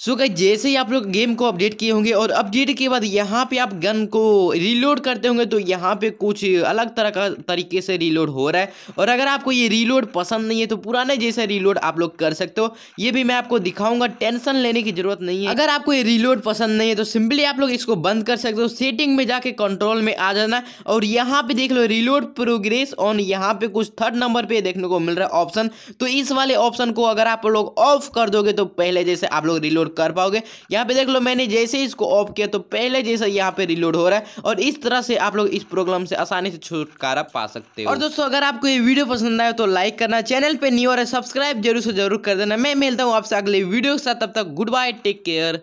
सो so गई जैसे ही आप लोग गेम को अपडेट किए होंगे और अपडेट के बाद यहाँ पे आप गन को रीलोड करते होंगे तो यहाँ पे कुछ अलग तरह का तरीके से रीलोड हो रहा है और अगर आपको ये रीलोड पसंद नहीं है तो पुराने जैसे रीलोड आप लोग कर सकते हो ये भी मैं आपको दिखाऊंगा टेंशन लेने की जरूरत नहीं है अगर आपको ये रीलोड पसंद नहीं है तो सिंपली आप लोग इसको बंद कर सकते हो सेटिंग में जाके कंट्रोल में आ जाना और यहाँ पे देख लो रिलोड प्रोग्रेस ऑन यहाँ पे कुछ थर्ड नंबर पे देखने को मिल रहा है ऑप्शन तो इस वाले ऑप्शन को अगर आप लोग ऑफ कर दोगे तो पहले जैसे आप लोग रिलोड रिलोड कर पाओगे यहाँ पे देख लो मैंने जैसे इसको ऑफ किया तो पहले जैसा यहाँ पे रिलोड हो रहा है और इस तरह से आप लोग इस प्रॉब्लम से आसानी से छुटकारा पा सकते हो और दोस्तों अगर आपको ये वीडियो पसंद आए तो लाइक करना चैनल पर न्यू और सब्सक्राइब जरूर से जरूर कर देना मैं मिलता हूँ आपसे अगले वीडियो के साथ तब तक गुड बाय टेक केयर